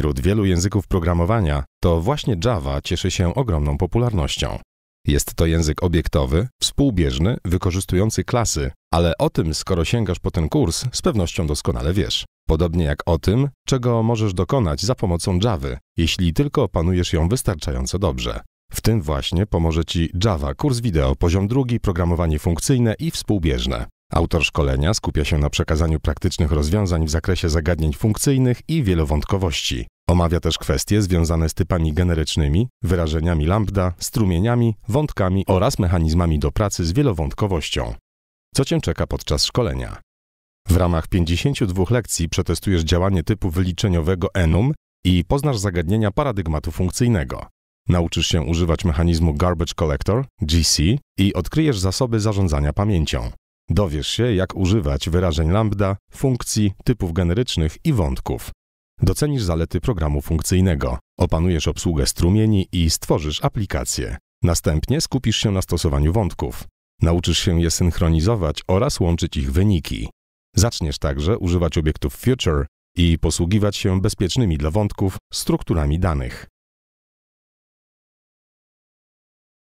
Wśród wielu języków programowania to właśnie Java cieszy się ogromną popularnością. Jest to język obiektowy, współbieżny, wykorzystujący klasy, ale o tym, skoro sięgasz po ten kurs, z pewnością doskonale wiesz. Podobnie jak o tym, czego możesz dokonać za pomocą Java, jeśli tylko opanujesz ją wystarczająco dobrze. W tym właśnie pomoże Ci Java, kurs wideo, poziom drugi, programowanie funkcyjne i współbieżne. Autor szkolenia skupia się na przekazaniu praktycznych rozwiązań w zakresie zagadnień funkcyjnych i wielowątkowości. Omawia też kwestie związane z typami generycznymi, wyrażeniami lambda, strumieniami, wątkami oraz mechanizmami do pracy z wielowątkowością. Co Cię czeka podczas szkolenia? W ramach 52 lekcji przetestujesz działanie typu wyliczeniowego enum i poznasz zagadnienia paradygmatu funkcyjnego. Nauczysz się używać mechanizmu Garbage Collector, GC i odkryjesz zasoby zarządzania pamięcią. Dowiesz się, jak używać wyrażeń lambda, funkcji, typów generycznych i wątków. Docenisz zalety programu funkcyjnego, opanujesz obsługę strumieni i stworzysz aplikację. Następnie skupisz się na stosowaniu wątków. Nauczysz się je synchronizować oraz łączyć ich wyniki. Zaczniesz także używać obiektów future i posługiwać się bezpiecznymi dla wątków strukturami danych.